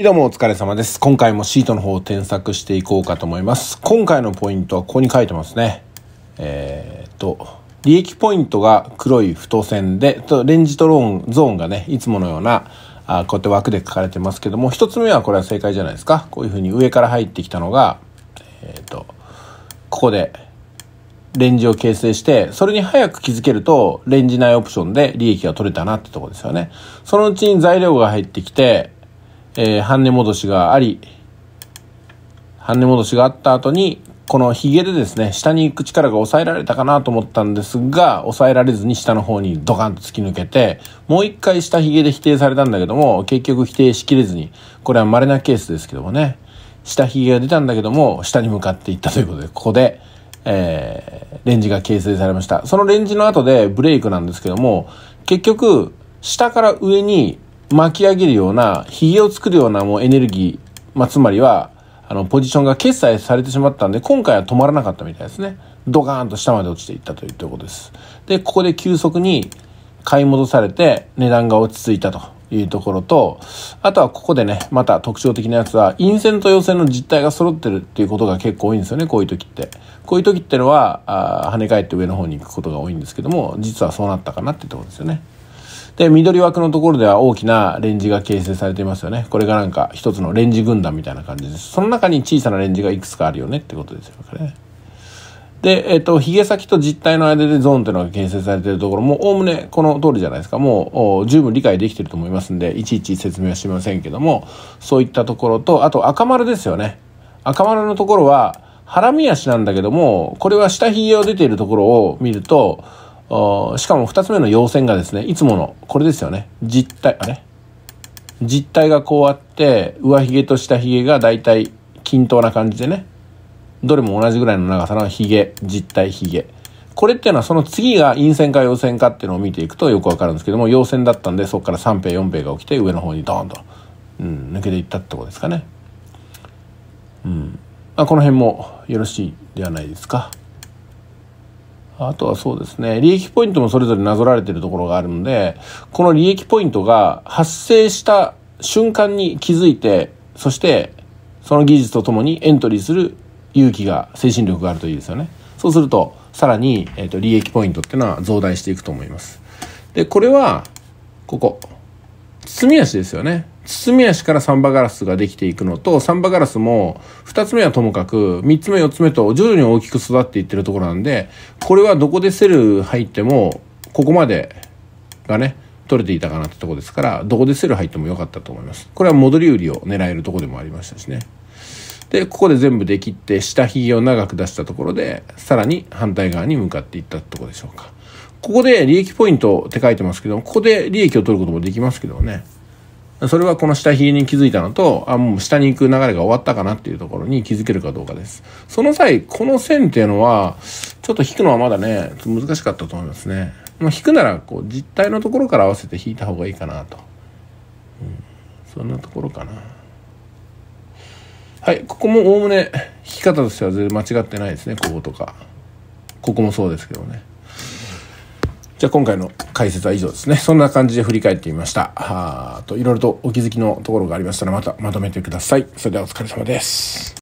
どうもお疲れ様です。今回もシートの方を添削していこうかと思います。今回のポイントはここに書いてますね。えー、っと、利益ポイントが黒い太線で、レンジとローン、ゾーンがね、いつものような、あこうやって枠で書かれてますけども、一つ目はこれは正解じゃないですか。こういうふうに上から入ってきたのが、えー、っと、ここで、レンジを形成して、それに早く気づけると、レンジ内オプションで利益が取れたなってとこですよね。そのうちに材料が入ってきて、えー、半値戻しがあり、半値戻しがあった後に、このヒゲでですね、下に行く力が抑えられたかなと思ったんですが、抑えられずに下の方にドカンと突き抜けて、もう一回下ヒゲで否定されたんだけども、結局否定しきれずに、これは稀なケースですけどもね、下ヒゲが出たんだけども、下に向かっていったということで、ここで、えー、レンジが形成されました。そのレンジの後でブレイクなんですけども、結局、下から上に巻き上げるような、髭を作るようなもうエネルギー、まあ、つまりは、あの、ポジションが決済されてしまったんで、今回は止まらなかったみたいですね。ドカーンと下まで落ちていったというところです。で、ここで急速に買い戻されて、値段が落ち着いたというところと、あとはここでね、また特徴的なやつは、陰線と陽線の実態が揃ってるっていうことが結構多いんですよね、こういう時って。こういう時ってのは、あ跳ね返って上の方に行くことが多いんですけども、実はそうなったかなってところですよね。で、緑枠のところでは大きなレンジが形成されていますよね。これがなんか一つのレンジ軍団みたいな感じです。その中に小さなレンジがいくつかあるよねってことですよね。で、えっ、ー、と、ゲ先と実体の間でゾーンというのが形成されているところも、おおむねこの通りじゃないですか。もう、十分理解できてると思いますんで、いちいち説明はしませんけども、そういったところと、あと赤丸ですよね。赤丸のところは、ハラミ足なんだけども、これは下ゲを出ているところを見ると、しかも2つ目の要線がですね、いつもの、これですよね。実体、あれ実体がこうあって、上髭と下髭がだいたい均等な感じでね、どれも同じぐらいの長さの髭、実体髭。これっていうのはその次が陰線か陽線かっていうのを見ていくとよくわかるんですけども、陽線だったんで、そこから3平4平が起きて上の方にドーンと、うん、抜けていったってことですかね。うん。まあ、この辺もよろしいではないですか。あとはそうですね、利益ポイントもそれぞれなぞられているところがあるので、この利益ポイントが発生した瞬間に気づいて、そしてその技術とともにエントリーする勇気が、精神力があるといいですよね。そうすると、さらに、えっ、ー、と、利益ポイントっていうのは増大していくと思います。で、これは、ここ。包み足ですよね。包み足からサンバガラスができていくのと、サンバガラスも、二つ目はともかく、三つ目、四つ目と徐々に大きく育っていってるところなんで、これはどこでセル入っても、ここまでがね、取れていたかなってとこですから、どこでセル入っても良かったと思います。これは戻り売りを狙えるとこでもありましたしね。で、ここで全部で切って、下髭を長く出したところで、さらに反対側に向かっていったとこでしょうか。ここで利益ポイントって書いてますけども、ここで利益を取ることもできますけどもね。それはこの下髭に気づいたのと、あ、もう下に行く流れが終わったかなっていうところに気づけるかどうかです。その際、この線っていうのは、ちょっと引くのはまだね、難しかったと思いますね。まあ、引くなら、こう、実体のところから合わせて引いた方がいいかなと。うん、そんなところかな。はい、ここもおおむね、引き方としては全然間違ってないですね、こことか。ここもそうですけどね。じゃあ今回の解説は以上ですね。そんな感じで振り返ってみました。あと、いろいろとお気づきのところがありましたらまたまとめてください。それではお疲れ様です。